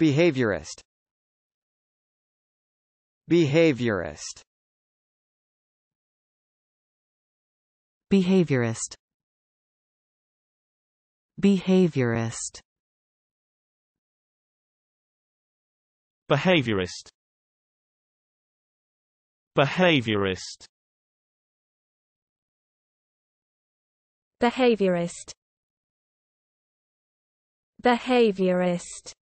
Behaviorist Behaviorist Behaviorist Behaviorist Behaviorist Behaviorist Behaviorist Behaviorist